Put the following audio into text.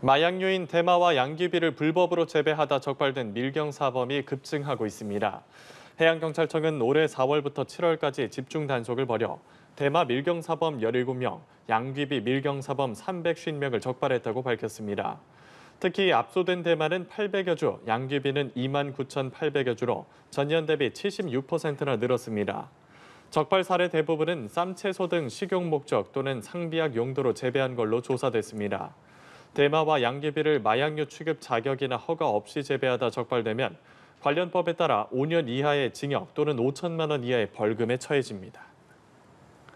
마약류인 대마와 양귀비를 불법으로 재배하다 적발된 밀경 사범이 급증하고 있습니다. 해양경찰청은 올해 4월부터 7월까지 집중 단속을 벌여 대마 밀경 사범 17명, 양귀비 밀경 사범 350명을 적발했다고 밝혔습니다. 특히 압소된 대마는 800여 주, 양귀비는 2만 9,800여 주로 전년 대비 76%나 늘었습니다. 적발 사례 대부분은 쌈채소 등 식용 목적 또는 상비약 용도로 재배한 걸로 조사됐습니다. 대마와 양귀비를 마약류 취급 자격이나 허가 없이 재배하다 적발되면 관련법에 따라 5년 이하의 징역 또는 5천만 원 이하의 벌금에 처해집니다.